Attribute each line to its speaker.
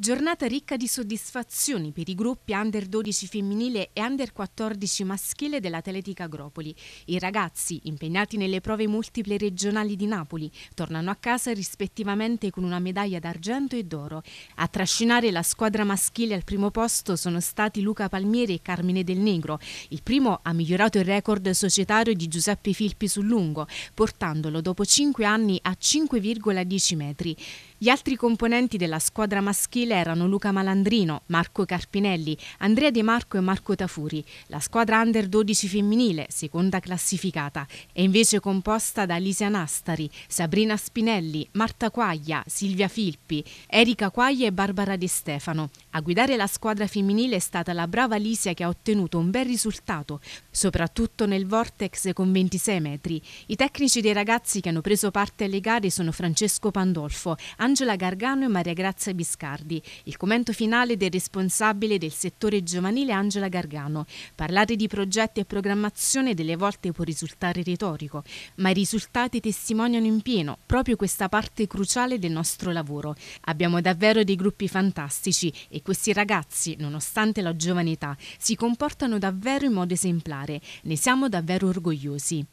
Speaker 1: Giornata ricca di soddisfazioni per i gruppi under 12 femminile e under 14 maschile dell'Atletica Agropoli. I ragazzi, impegnati nelle prove multiple regionali di Napoli, tornano a casa rispettivamente con una medaglia d'argento e d'oro. A trascinare la squadra maschile al primo posto sono stati Luca Palmieri e Carmine Del Negro. Il primo ha migliorato il record societario di Giuseppe Filippi sul lungo, portandolo dopo 5 anni a 5,10 metri. Gli altri componenti della squadra maschile erano Luca Malandrino, Marco Carpinelli, Andrea De Marco e Marco Tafuri. La squadra under 12 femminile, seconda classificata, è invece composta da Alicia Nastari, Sabrina Spinelli, Marta Quaglia, Silvia Filppi, Erika Quaglia e Barbara De Stefano. A guidare la squadra femminile è stata la brava Alicia che ha ottenuto un bel risultato, soprattutto nel vortex con 26 metri. I tecnici dei ragazzi che hanno preso parte alle gare sono Francesco Pandolfo, Anna Angela Gargano e Maria Grazia Biscardi. Il commento finale del responsabile del settore giovanile Angela Gargano. Parlare di progetti e programmazione delle volte può risultare retorico, ma i risultati testimoniano in pieno proprio questa parte cruciale del nostro lavoro. Abbiamo davvero dei gruppi fantastici e questi ragazzi, nonostante la giovane età, si comportano davvero in modo esemplare. Ne siamo davvero orgogliosi.